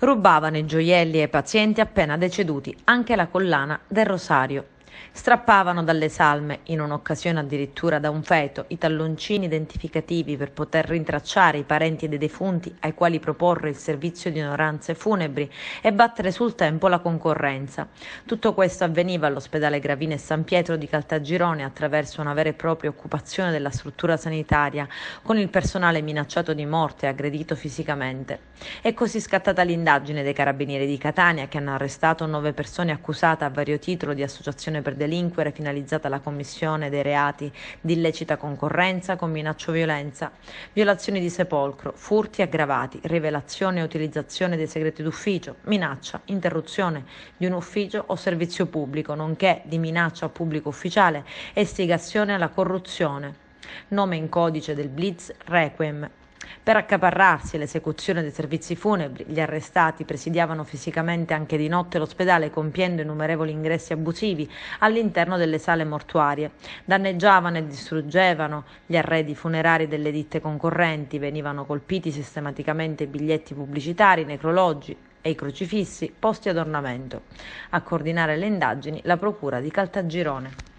rubavano i gioielli ai pazienti appena deceduti, anche la collana del rosario. Strappavano dalle salme, in un'occasione addirittura da un feto, i talloncini identificativi per poter rintracciare i parenti dei defunti ai quali proporre il servizio di onoranze funebri e battere sul tempo la concorrenza. Tutto questo avveniva all'ospedale Gravina e San Pietro di Caltagirone attraverso una vera e propria occupazione della struttura sanitaria, con il personale minacciato di morte e aggredito fisicamente. È così scattata l'indagine dei carabinieri di Catania che hanno arrestato nove persone accusate a vario titolo di associazione aggressione per delinquere finalizzata alla commissione dei reati di illecita concorrenza con minaccio violenza, violazioni di sepolcro, furti aggravati, rivelazione e utilizzazione dei segreti d'ufficio, minaccia, interruzione di un ufficio o servizio pubblico, nonché di minaccia a pubblico ufficiale e istigazione alla corruzione. Nome in codice del Blitz Requiem per accaparrarsi l'esecuzione dei servizi funebri, gli arrestati presidiavano fisicamente anche di notte l'ospedale compiendo innumerevoli ingressi abusivi all'interno delle sale mortuarie. Danneggiavano e distruggevano gli arredi funerari delle ditte concorrenti, venivano colpiti sistematicamente i biglietti pubblicitari, i necrologi, e i crocifissi posti ad ornamento. A coordinare le indagini la Procura di Caltagirone.